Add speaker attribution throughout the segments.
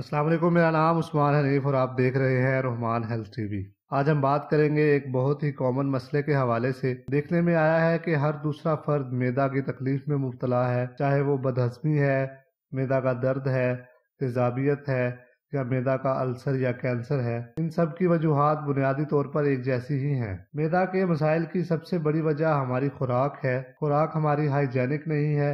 Speaker 1: असलम मेरा नाम उस्मान हनीफ और आप देख रहे हैं रहमान हेल्थ टीवी आज हम बात करेंगे एक बहुत ही कॉमन मसले के हवाले से देखने में आया है कि हर दूसरा फर्द मैदा की तकलीफ में मुबतला है चाहे वो बदहजमी है मैदा का दर्द है तेजाबियत है या मैदा का अल्सर या कैंसर है इन सब की वजूहत बुनियादी तौर पर एक जैसी ही हैं। मैदा के मसाइल की सबसे बड़ी वजह हमारी खुराक है खुराक हमारी हाइजेनिक नहीं है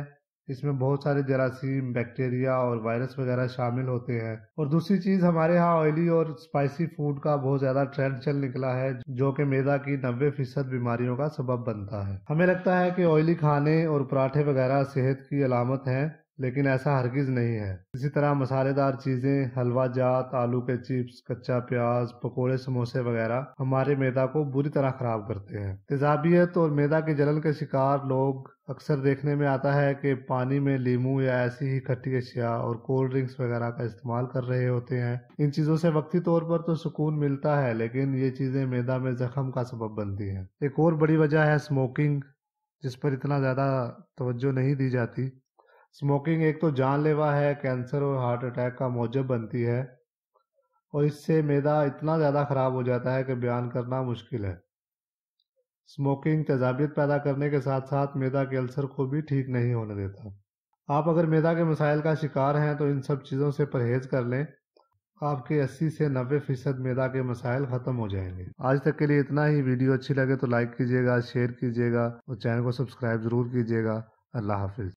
Speaker 1: इसमें बहुत सारे जरासीम बैक्टीरिया और वायरस वगैरह शामिल होते हैं और दूसरी चीज़ हमारे यहाँ ऑयली और स्पाइसी फूड का बहुत ज़्यादा ट्रेंड चल निकला है जो कि मैदा की नब्बे फीसद बीमारियों का सबब बनता है हमें लगता है कि ऑयली खाने और पराठे वगैरह सेहत की अलामत हैं लेकिन ऐसा हरगिज नहीं है इसी तरह मसालेदार चीज़ें हलवा जात आलू के चिप्स कच्चा प्याज पकोड़े समोसे वगैरह हमारे मैदा को बुरी तरह खराब करते हैं तेजाबियत और मैदा के जलन के शिकार लोग अक्सर देखने में आता है कि पानी में लीमू या ऐसी ही खट्टी अशिया और कोल्ड ड्रिंक्स वगैरह का इस्तेमाल कर रहे होते हैं इन चीज़ों से वक्ती तौर पर तो सुकून मिलता है लेकिन ये चीज़ें मैदा में जख्म का सबब बनती हैं एक और बड़ी वजह है स्मोकिंग जिस पर इतना ज़्यादा तवज्जो नहीं दी जाती स्मोकिंग एक तो जानलेवा है कैंसर और हार्ट अटैक का मौजब बनती है और इससे मैदा इतना ज़्यादा ख़राब हो जाता है कि बयान करना मुश्किल है स्मोकिंग तजावियत पैदा करने के साथ साथ मैदा के अल्सर को भी ठीक नहीं होने देता आप अगर मैदा के मसाइल का शिकार हैं तो इन सब चीज़ों से परहेज कर लें आपके 80 से 90 फीसद मैदा के मसाइल ख़त्म हो जाएंगे आज तक के लिए इतना ही वीडियो अच्छी लगे तो लाइक कीजिएगा शेयर कीजिएगा और चैनल को सब्सक्राइब ज़रूर कीजिएगा अल्लाह हाफिज़